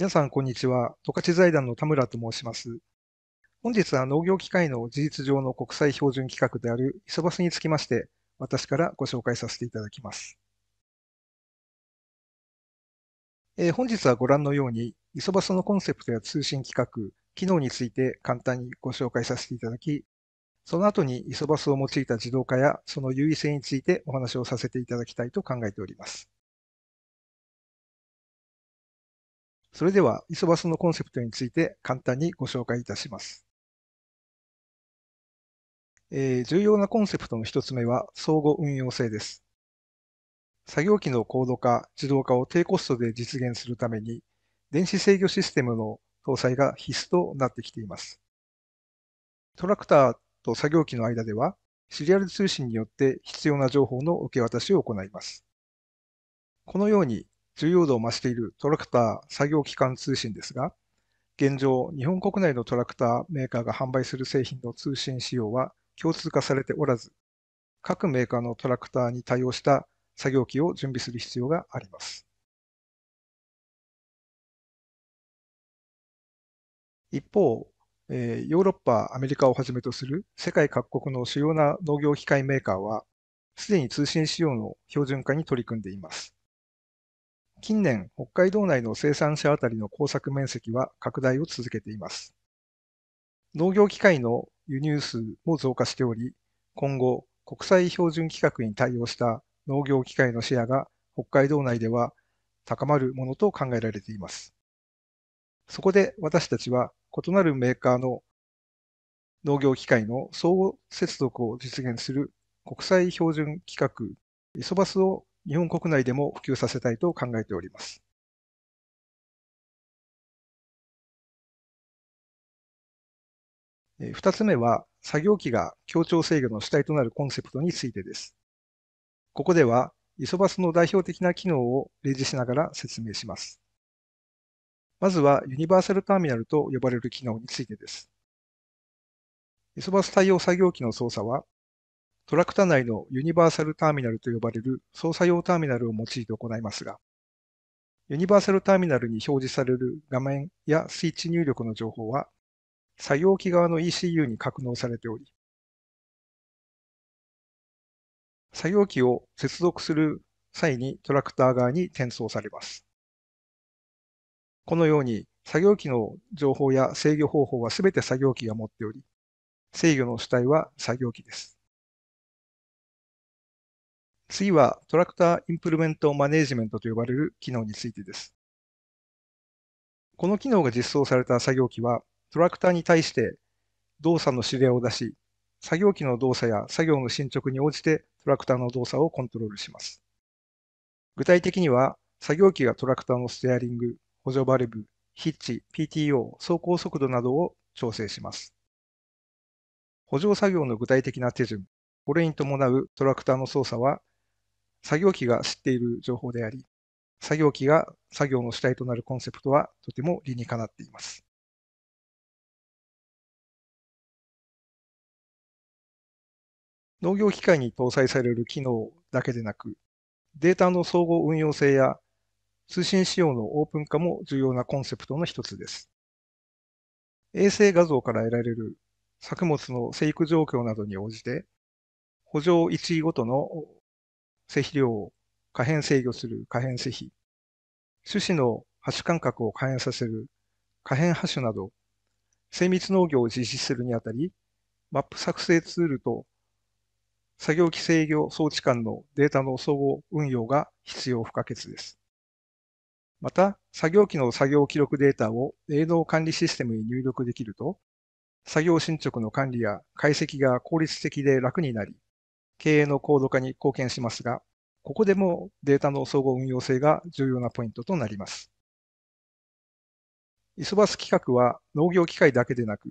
皆さん、こんにちは。十勝財団の田村と申します。本日は農業機械の事実上の国際標準規格である磯バスにつきまして、私からご紹介させていただきます。えー、本日はご覧のように、磯ソバスのコンセプトや通信規格、機能について簡単にご紹介させていただき、その後に磯バスを用いた自動化やその優位性についてお話をさせていただきたいと考えております。それでは、イソバスのコンセプトについて簡単にご紹介いたします。えー、重要なコンセプトの一つ目は相互運用性です。作業機の高度化、自動化を低コストで実現するために、電子制御システムの搭載が必須となってきています。トラクターと作業機の間では、シリアル通信によって必要な情報の受け渡しを行います。このように重要度を増しているトラクター作業機関通信ですが、現状、日本国内のトラクターメーカーが販売する製品の通信仕様は共通化されておらず、各メーカーのトラクターに対応した作業機を準備する必要があります。一方、えヨーロッパ、アメリカをはじめとする世界各国の主要な農業機械メーカーは、すでに通信仕様の標準化に取り組んでいます。近年、北海道内の生産者あたりの工作面積は拡大を続けています。農業機械の輸入数も増加しており、今後、国際標準規格に対応した農業機械のシェアが北海道内では高まるものと考えられています。そこで私たちは異なるメーカーの農業機械の相互接続を実現する国際標準規格イソバスを日本国内でも普及させたいと考えております。二つ目は、作業機が協調制御の主体となるコンセプトについてです。ここでは、イソバスの代表的な機能を例示しながら説明します。まずは、ユニバーサルターミナルと呼ばれる機能についてです。イソバス対応作業機の操作は、トラクタ内のユニバーサルターミナルと呼ばれる操作用ターミナルを用いて行いますが、ユニバーサルターミナルに表示される画面やスイッチ入力の情報は、作業機側の ECU に格納されており、作業機を接続する際にトラクター側に転送されます。このように作業機の情報や制御方法はすべて作業機が持っており、制御の主体は作業機です。次はトラクターインプルメントマネージメントと呼ばれる機能についてです。この機能が実装された作業機は、トラクターに対して動作の指令を出し、作業機の動作や作業の進捗に応じてトラクターの動作をコントロールします。具体的には、作業機がトラクターのステアリング、補助バルブ、ヒッチ、PTO、走行速度などを調整します。補助作業の具体的な手順、これに伴うトラクターの操作は作業機が知っている情報であり、作業機が作業の主体となるコンセプトはとても理にかなっています。農業機械に搭載される機能だけでなく、データの総合運用性や通信仕様のオープン化も重要なコンセプトの一つです。衛星画像から得られる作物の生育状況などに応じて、補助1位ごとの施肥量を可変制御する可変施肥、種子の発種間隔を可変させる可変発種など、精密農業を実施するにあたり、マップ作成ツールと作業機制御装置間のデータの相互運用が必要不可欠です。また、作業機の作業記録データを営農管理システムに入力できると、作業進捗の管理や解析が効率的で楽になり、経営の高度化に貢献しますが、ここでもデータの総合運用性が重要なポイントとなります。イソバス企画は農業機械だけでなく、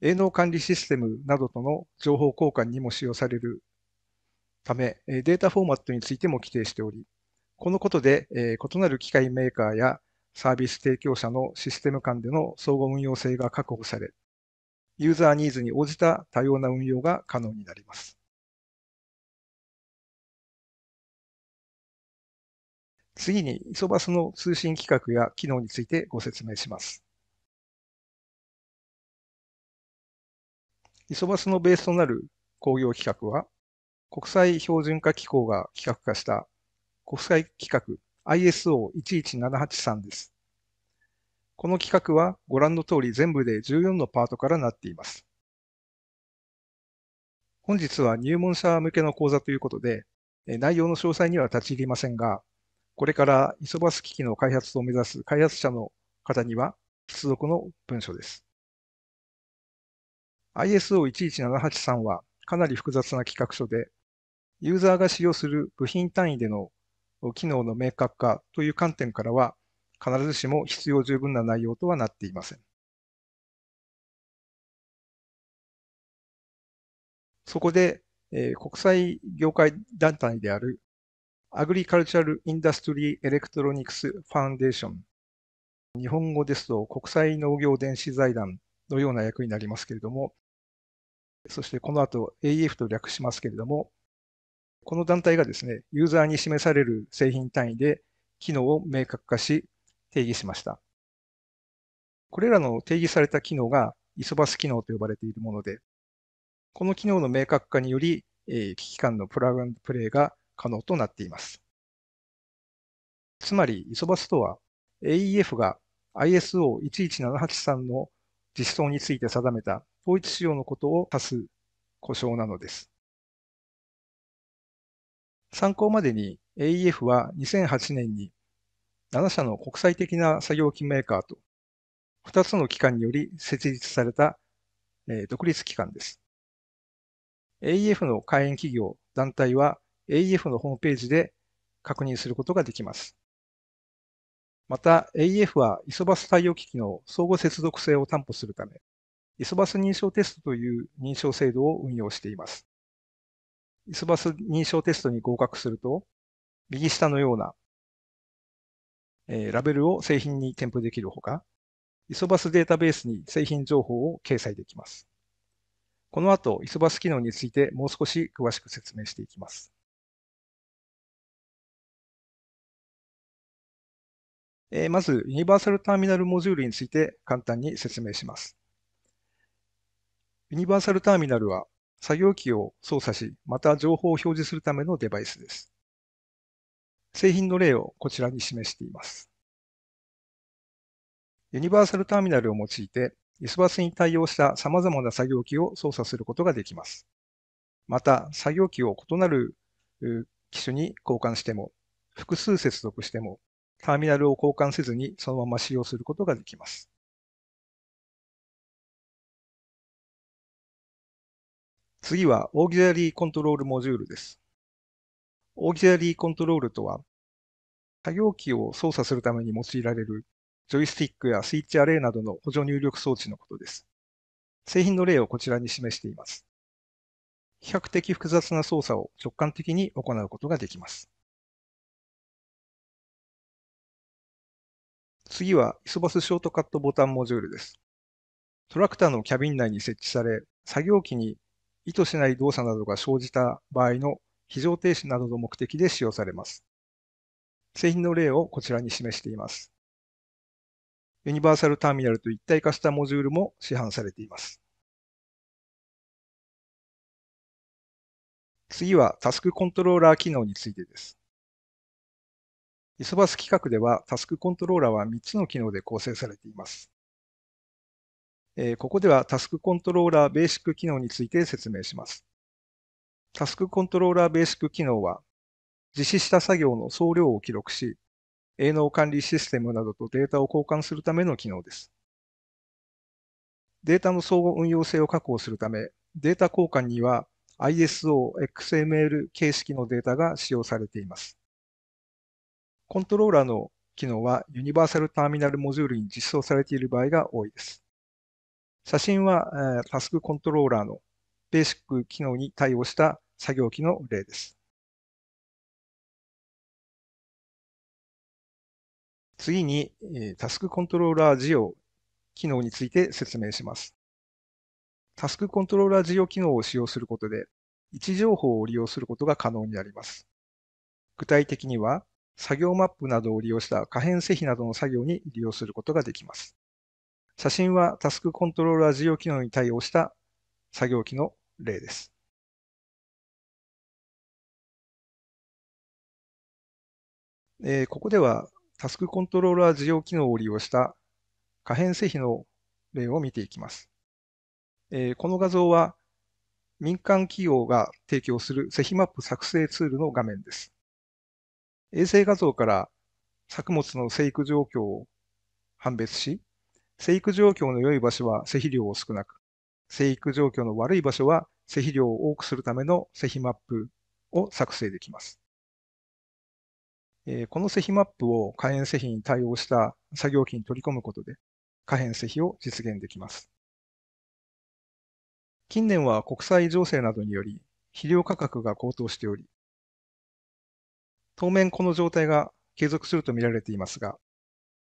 営農管理システムなどとの情報交換にも使用されるため、データフォーマットについても規定しており、このことで異なる機械メーカーやサービス提供者のシステム間での相互運用性が確保され、ユーザーニーズに応じた多様な運用が可能になります。次にイソバスの通信規格や機能についてご説明します。イソバスのベースとなる工業規格は、国際標準化機構が規格化した国際規格 ISO11783 です。この規格はご覧の通り全部で14のパートからなっています。本日は入門者向けの講座ということで、内容の詳細には立ち入りませんが、これからイソバス機器の開発を目指す開発者の方には必読の文書です。ISO11783 はかなり複雑な企画書で、ユーザーが使用する部品単位での機能の明確化という観点からは、必ずしも必要十分な内容とはなっていません。そこで、え国際業界団体であるアグリカルチャル・インダストリー・エレクトロニクス・ファンデーション。日本語ですと国際農業電子財団のような役になりますけれども、そしてこの後 AEF と略しますけれども、この団体がですね、ユーザーに示される製品単位で機能を明確化し定義しました。これらの定義された機能がイソバス機能と呼ばれているもので、この機能の明確化により、え機感のプラグプレイが可能となっています。つまり、イソバスとは AEF が ISO11783 の実装について定めた統一仕様のことを指す故障なのです。参考までに AEF は2008年に7社の国際的な作業機メーカーと2つの機関により設立された、え独立機関です。AEF の会員企業、団体は AEF のホームページで確認することができます。また AEF は i s o b a s 対応機器の相互接続性を担保するため、i s o b a s 認証テストという認証制度を運用しています。i s o b a s 認証テストに合格すると、右下のような、えラベルを製品に添付できるほか、i s o b a s データベースに製品情報を掲載できます。この後、i s o b a s 機能についてもう少し詳しく説明していきます。えまず、ユニバーサルターミナルモジュールについて簡単に説明します。ユニバーサルターミナルは、作業機を操作し、また情報を表示するためのデバイスです。製品の例をこちらに示しています。ユニバーサルターミナルを用いて、i スバスに対応した様々な作業機を操作することができます。また、作業機を異なる機種に交換しても、複数接続しても、ターミナルを交換せずにそのまま使用することができます。次は、オーギュラリーコントロールモジュールです。オーギュラリーコントロールとは、作業機を操作するために用いられるジョイスティックやスイッチアレイなどの補助入力装置のことです。製品の例をこちらに示しています。比較的複雑な操作を直感的に行うことができます。次はイソバスショートカットボタンモジュールです。トラクターのキャビン内に設置され、作業機に意図しない動作などが生じた場合の非常停止などの目的で使用されます。製品の例をこちらに示しています。ユニバーサルターミナルと一体化したモジュールも市販されています。次はタスクコントローラー機能についてです。急ソバス規格ではタスクコントローラーは3つの機能で構成されています。ここではタスクコントローラーベーシック機能について説明します。タスクコントローラーベーシック機能は、実施した作業の総量を記録し、営農管理システムなどとデータを交換するための機能です。データの相互運用性を確保するため、データ交換には ISO、XML 形式のデータが使用されています。コントローラーの機能はユニバーサルターミナルモジュールに実装されている場合が多いです。写真はタスクコントローラーのベーシック機能に対応した作業機の例です。次にタスクコントローラー事業機能について説明します。タスクコントローラー事業機能を使用することで位置情報を利用することが可能になります。具体的には、作業マップなどを利用した可変施肥などの作業に利用することができます。写真はタスクコントローラー事業機能に対応した作業機の例です。えー、ここではタスクコントローラー事業機能を利用した可変施肥の例を見ていきます。えー、この画像は民間企業が提供する施肥マップ作成ツールの画面です。衛星画像から作物の生育状況を判別し、生育状況の良い場所は施肥量を少なく、生育状況の悪い場所は施肥量を多くするための施肥マップを作成できます。この施肥マップを可変施肥に対応した作業機に取り込むことで、可変施肥を実現できます。近年は国際情勢などにより、肥料価格が高騰しており、当面この状態が継続すると見られていますが、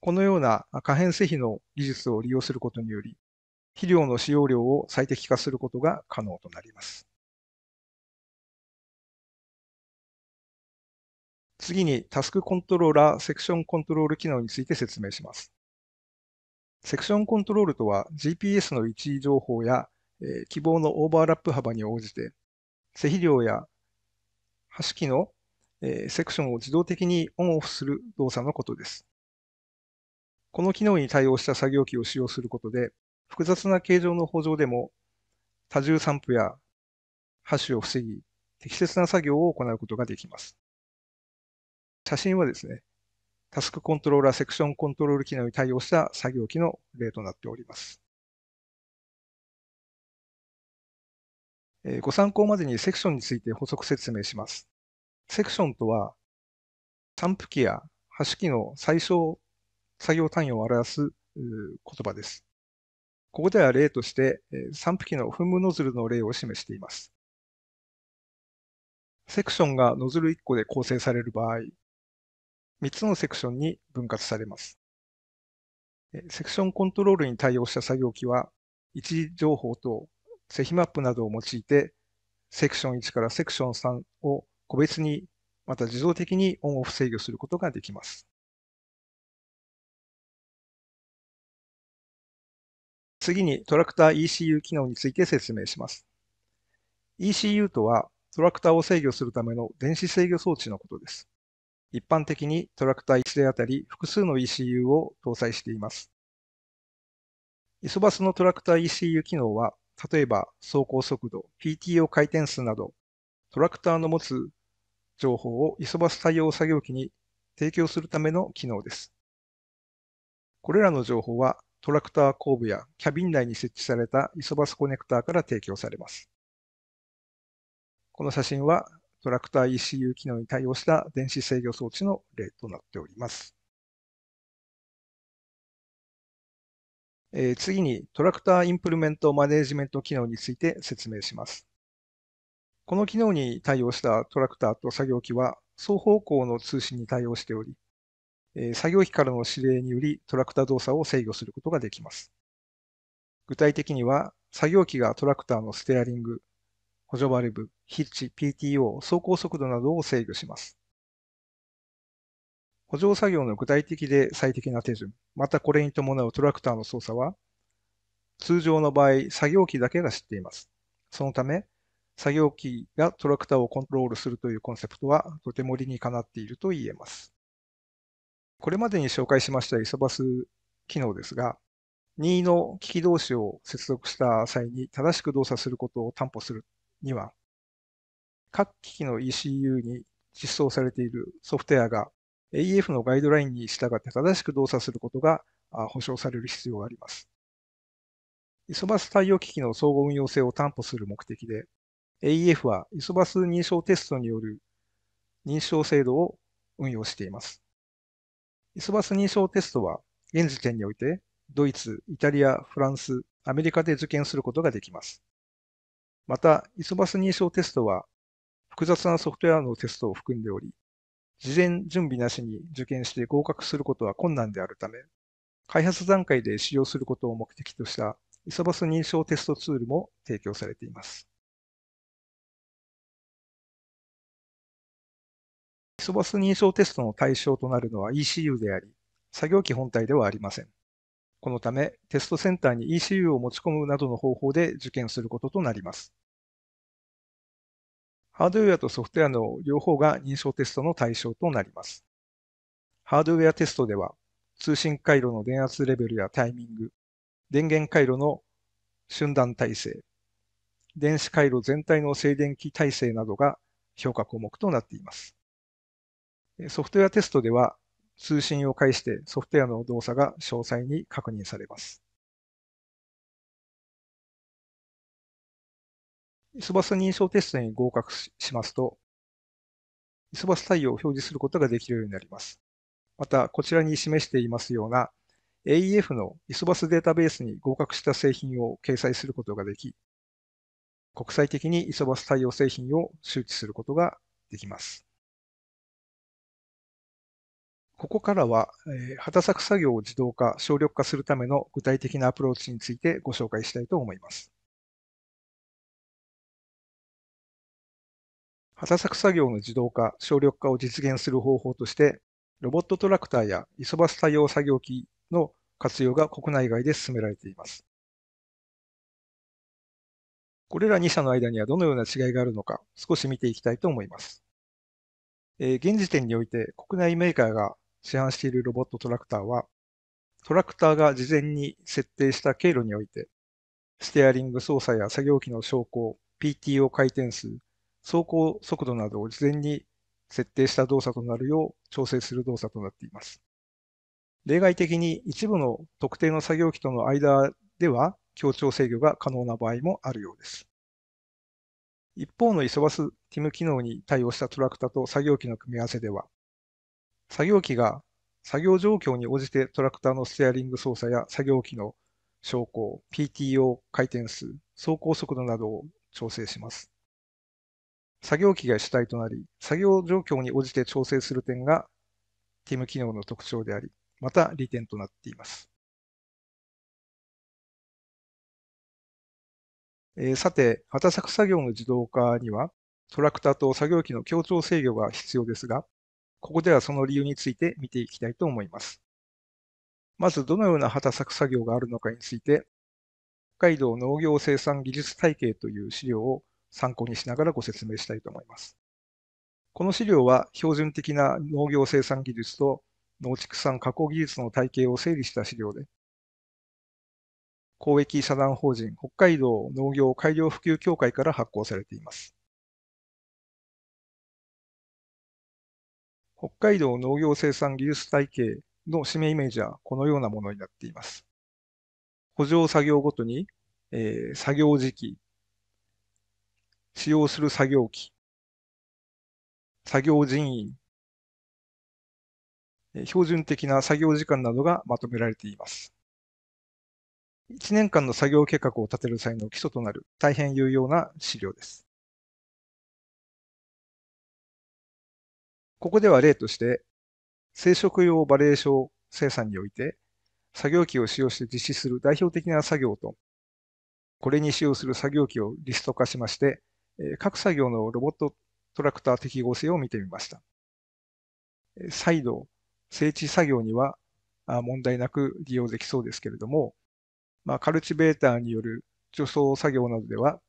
このような可変施肥の技術を利用することにより、肥料の使用量を最適化することが可能となります。次にタスクコントローラーセクションコントロール機能について説明します。セクションコントロールとは GPS の位置情報や、えー、希望のオーバーラップ幅に応じて、施肥料や端機のえセクションを自動的にオンオフする動作のことです。この機能に対応した作業機を使用することで、複雑な形状の補助でも多重散布やュを防ぎ、適切な作業を行うことができます。写真はですね、タスクコントローラーセクションコントロール機能に対応した作業機の例となっております。ご参考までにセクションについて補足説明します。セクションとは、散布機や端機の最小作業単位を表す言葉です。ここでは例として、散布機の噴霧ノズルの例を示しています。セクションがノズル1個で構成される場合、3つのセクションに分割されます。セクションコントロールに対応した作業機は、位置情報とセヒマップなどを用いて、セクション1からセクション3を個別に、また自動的にオンオフ制御することができます。次にトラクター ECU 機能について説明します。ECU とはトラクターを制御するための電子制御装置のことです。一般的にトラクター1台あたり複数の ECU を搭載しています。イソバスのトラクター ECU 機能は、例えば走行速度、PTO 回転数など、トラクターの持つ情報を i s o 対応作業機に提供するための機能です。これらの情報はトラクター後部やキャビン内に設置された i s o b s コネクターから提供されます。この写真はトラクター ECU 機能に対応した電子制御装置の例となっております。えー、次にトラクターインプルメントマネージメント機能について説明します。この機能に対応したトラクターと作業機は双方向の通信に対応しており、作業機からの指令によりトラクター動作を制御することができます。具体的には、作業機がトラクターのステアリング、補助バルブ、ヒッチ、PTO、走行速度などを制御します。補助作業の具体的で最適な手順、またこれに伴うトラクターの操作は、通常の場合、作業機だけが知っています。そのため、作業機がトラクターをコントロールするというコンセプトはとても理にかなっていると言えます。これまでに紹介しましたイソバス機能ですが、任意の機器同士を接続した際に正しく動作することを担保するには、各機器の ECU に実装されているソフトウェアが AEF のガイドラインに従って正しく動作することが保証される必要があります。イソバス対応機器の総合運用性を担保する目的で、AEF は i s o b a s 認証テストによる認証制度を運用しています。i s o b a s 認証テストは現時点においてドイツ、イタリア、フランス、アメリカで受験することができます。また、i s o b a s 認証テストは複雑なソフトウェアのテストを含んでおり、事前準備なしに受験して合格することは困難であるため、開発段階で使用することを目的とした i s o b a s 認証テストツールも提供されています。x b o 認証テストの対象となるのは ECU であり、作業機本体ではありません。このため、テストセンターに ECU を持ち込むなどの方法で受験することとなります。ハードウェアとソフトウェアの両方が認証テストの対象となります。ハードウェアテストでは、通信回路の電圧レベルやタイミング、電源回路の瞬断耐性、電子回路全体の静電気耐性などが評価項目となっています。ソフトウェアテストでは通信を介してソフトウェアの動作が詳細に確認されます。イソバス認証テストに合格しますと、イソバス対応を表示することができるようになります。また、こちらに示していますような AEF のイソバスデータベースに合格した製品を掲載することができ、国際的にイソバス対応製品を周知することができます。ここからは、え畑作作業を自動化、省力化するための具体的なアプローチについてご紹介したいと思います。畑作作業の自動化、省力化を実現する方法として、ロボットトラクターやイソバス対応作業機の活用が国内外で進められています。これら2社の間にはどのような違いがあるのか、少し見ていきたいと思います。え現時点において国内メーカーが市販しているロボットトラクターは、トラクターが事前に設定した経路において、ステアリング操作や作業機の昇降、PTO 回転数、走行速度などを事前に設定した動作となるよう調整する動作となっています。例外的に一部の特定の作業機との間では協調制御が可能な場合もあるようです。一方の忙 s o ティム機能に対応したトラクタと作業機の組み合わせでは、作業機が作業状況に応じてトラクターのステアリング操作や作業機の昇降、PTO 回転数、走行速度などを調整します。作業機が主体となり、作業状況に応じて調整する点が TIM 機能の特徴であり、また利点となっています。えー、さて、畑作作業の自動化には、トラクターと作業機の協調制御が必要ですが、ここではその理由について見ていきたいと思います。まず、どのような畑作作業があるのかについて、北海道農業生産技術体系という資料を参考にしながらご説明したいと思います。この資料は標準的な農業生産技術と農畜産加工技術の体系を整理した資料で、公益社団法人北海道農業改良普及協会から発行されています。北海道農業生産技術体系の指名イメージはこのようなものになっています。補助作業ごとに、えー、作業時期、使用する作業機、作業人員、標準的な作業時間などがまとめられています。1年間の作業計画を立てる際の基礎となる大変有用な資料です。ここでは例として、生殖用バレーション生産において、作業機を使用して実施する代表的な作業と、これに使用する作業機をリスト化しまして、各作業のロボットトラクター適合性を見てみました。再度、整地作業には問題なく利用できそうですけれども、まあ、カルチベーターによる除草作業などでは、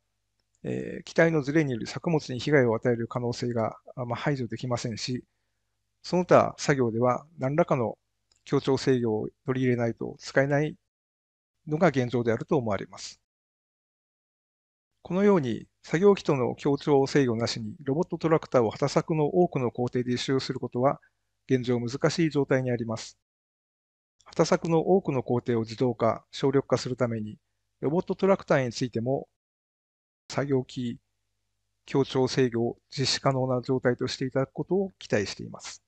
えー、機体のずれによる作物に被害を与える可能性が、まあ、排除できませんし、その他作業では何らかの協調制御を取り入れないと使えないのが現状であると思われます。このように作業機との協調制御なしにロボットトラクターを旗作の多くの工程で使用することは現状難しい状態にあります。旗作の多くの工程を自動化、省力化するためにロボットトラクターについても作業機協調制御を実施可能な状態としていただくことを期待しています。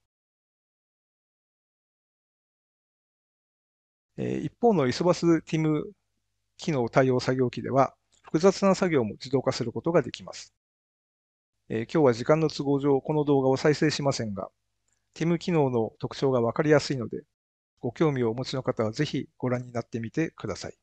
一方の ISOBUS t 機能対応作業機では、複雑な作業も自動化することができます。今日は時間の都合上、この動画を再生しませんが、ティム機能の特徴がわかりやすいので、ご興味をお持ちの方はぜひご覧になってみてください。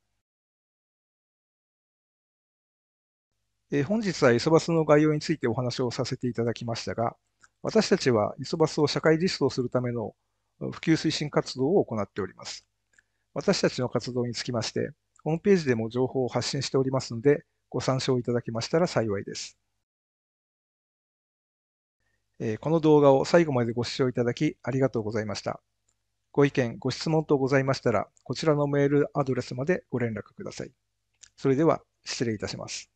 え本日はイソバスの概要についてお話をさせていただきましたが、私たちはイソバスを社会実装するための普及推進活動を行っております。私たちの活動につきまして、ホームページでも情報を発信しておりますので、ご参照いただけましたら幸いです。この動画を最後までご視聴いただきありがとうございました。ご意見、ご質問等ございましたら、こちらのメールアドレスまでご連絡ください。それでは、失礼いたします。